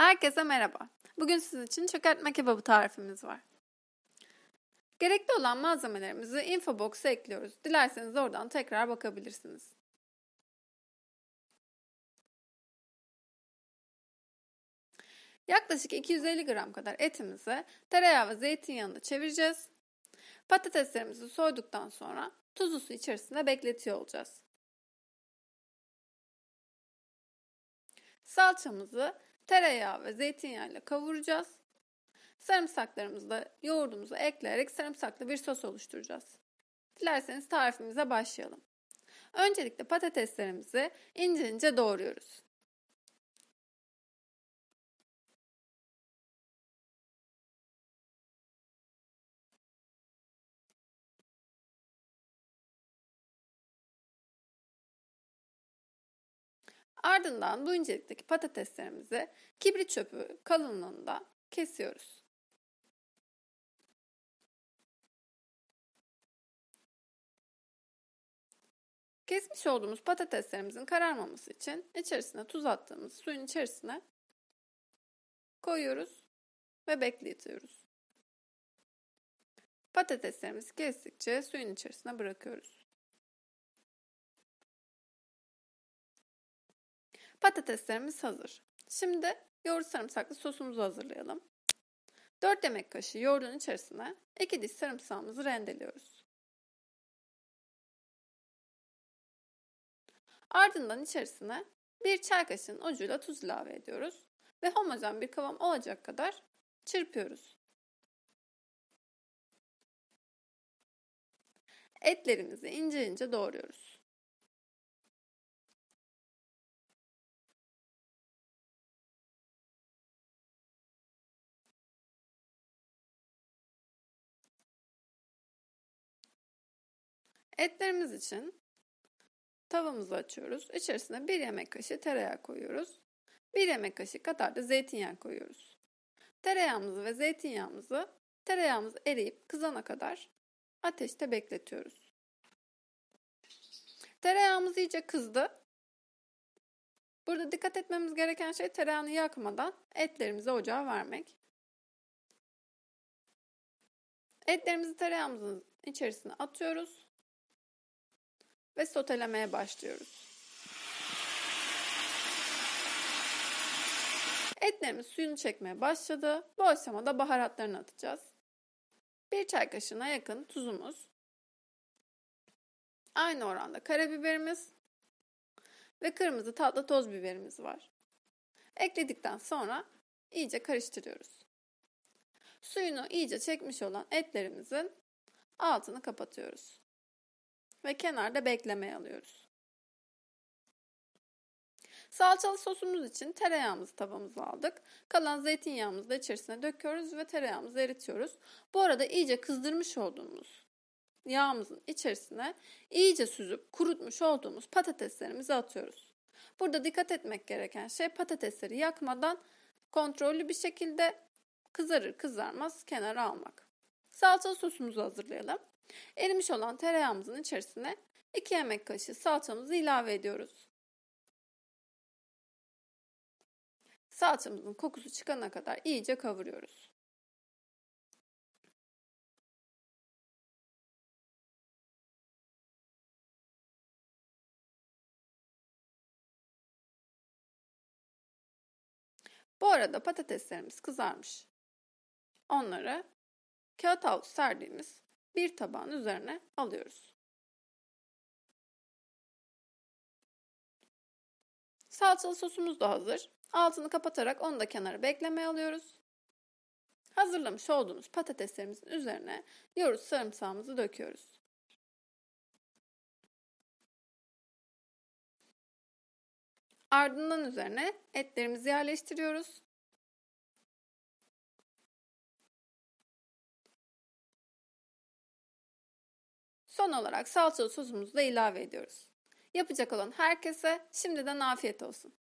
Herkese merhaba. Bugün sizin için çökertme kebabı tarifimiz var. Gerekli olan malzemelerimizi infobox'a ekliyoruz. Dilerseniz oradan tekrar bakabilirsiniz. Yaklaşık 250 gram kadar etimizi tereyağı ve zeytinyağında çevireceğiz. Patateslerimizi soyduktan sonra tuzlu su içerisinde bekletiyor olacağız. Salçamızı tereyağı ve zeytinyağıyla kavuracağız. Sarımsaklarımızı da yoğurdumuzu ekleyerek sarımsaklı bir sos oluşturacağız. Dilerseniz tarifimize başlayalım. Öncelikle patateslerimizi ince ince doğruyoruz. Ardından bu incelikteki patateslerimizi kibrit çöpü kalınlığında kesiyoruz. Kesmiş olduğumuz patateslerimizin kararmaması için içerisine tuz attığımız suyun içerisine koyuyoruz ve bekletiyoruz. Patateslerimizi kestikçe suyun içerisine bırakıyoruz. Patateslerimiz hazır. Şimdi yoğurt sarımsaklı sosumuzu hazırlayalım. 4 yemek kaşığı yoğurdun içerisine 2 diş sarımsağımızı rendeliyoruz. Ardından içerisine bir çay kaşığının ucuyla tuz ilave ediyoruz ve homojen bir kıvam olacak kadar çırpıyoruz. Etlerimizi ince ince doğruyoruz. Etlerimiz için tavamızı açıyoruz. İçerisine bir yemek kaşığı tereyağı koyuyoruz. Bir yemek kaşığı kadar da zeytinyağı koyuyoruz. Tereyağımızı ve zeytinyağımızı tereyağımız eriyip kızana kadar ateşte bekletiyoruz. Tereyağımız iyice kızdı. Burada dikkat etmemiz gereken şey tereyağını yakmadan etlerimizi ocağa vermek. Etlerimizi tereyağımızın içerisine atıyoruz ve sotelemeye başlıyoruz. Etlerimiz suyunu çekmeye başladı. Bu aşamada baharatlarını atacağız. Bir çay kaşığına yakın tuzumuz. Aynı oranda karabiberimiz ve kırmızı tatlı toz biberimiz var. Ekledikten sonra iyice karıştırıyoruz. Suyunu iyice çekmiş olan etlerimizin altını kapatıyoruz ve kenarda beklemeye alıyoruz. Salçalı sosumuz için tereyağımızı tavamıza aldık. Kalan zeytinyağımızı da içerisine döküyoruz ve tereyağımızı eritiyoruz. Bu arada iyice kızdırmış olduğumuz yağımızın içerisine iyice süzüp kurutmuş olduğumuz patateslerimizi atıyoruz. Burada dikkat etmek gereken şey patatesleri yakmadan kontrollü bir şekilde kızarır kızarmaz kenara almak. Salçalı sosumuzu hazırlayalım. Erimiş olan tereyağımızın içerisine 2 yemek kaşığı salçamızı ilave ediyoruz. Salçamızın kokusu çıkana kadar iyice kavuruyoruz. Bu arada patateslerimiz kızarmış. Onları kağıt havlu serdiğimiz bir tabağın üzerine alıyoruz. Salçalı sosumuz da hazır. Altını kapatarak onu da kenara beklemeye alıyoruz. Hazırlamış olduğumuz patateslerimizin üzerine yoğurt sarımsağımızı döküyoruz. Ardından üzerine etlerimizi yerleştiriyoruz. Son olarak salçalı sosumuzu da ilave ediyoruz. Yapacak olan herkese şimdiden afiyet olsun.